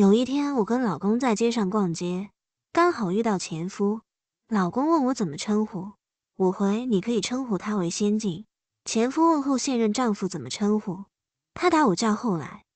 有一天，我跟老公在街上逛街，刚好遇到前夫。老公问我怎么称呼，我回你可以称呼他为仙境。前夫问候现任丈夫怎么称呼，他打我叫后来。